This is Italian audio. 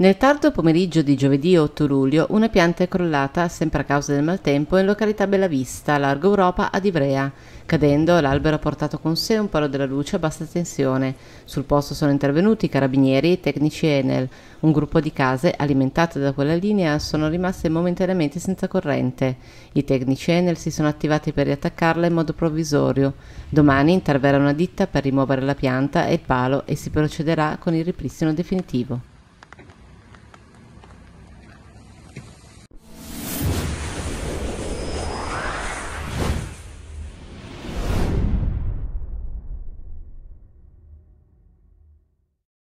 Nel tardo pomeriggio di giovedì 8 luglio una pianta è crollata, sempre a causa del maltempo, in località Bellavista, largo Europa, ad Ivrea. Cadendo, l'albero ha portato con sé un palo della luce a bassa tensione. Sul posto sono intervenuti i carabinieri e i tecnici Enel. Un gruppo di case, alimentate da quella linea, sono rimaste momentaneamente senza corrente. I tecnici Enel si sono attivati per riattaccarla in modo provvisorio. Domani interverrà una ditta per rimuovere la pianta e il palo e si procederà con il ripristino definitivo.